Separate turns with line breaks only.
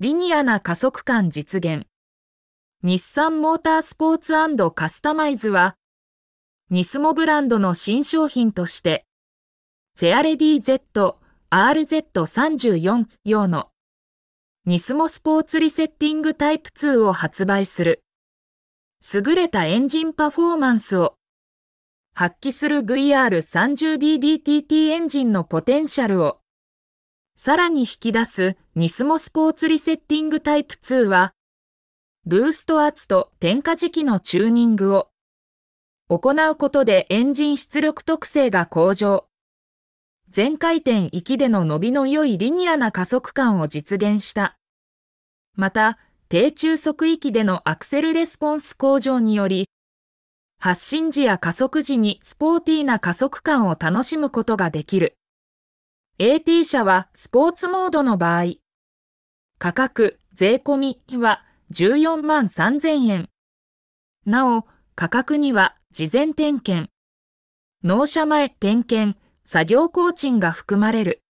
リニアな加速感実現。日産モータースポーツカスタマイズは、ニスモブランドの新商品として、フェアレディ Z RZ34 用のニスモスポーツリセッティングタイプ2を発売する。優れたエンジンパフォーマンスを発揮する VR30DDTT エンジンのポテンシャルをさらに引き出すニスモスポーツリセッティングタイプ2は、ブースト圧と点火時期のチューニングを行うことでエンジン出力特性が向上。全回転域での伸びの良いリニアな加速感を実現した。また、低中速域でのアクセルレスポンス向上により、発進時や加速時にスポーティーな加速感を楽しむことができる。AT 社はスポーツモードの場合、価格、税込みは14万3000円。なお、価格には事前点検、納車前点検、作業工賃が含まれる。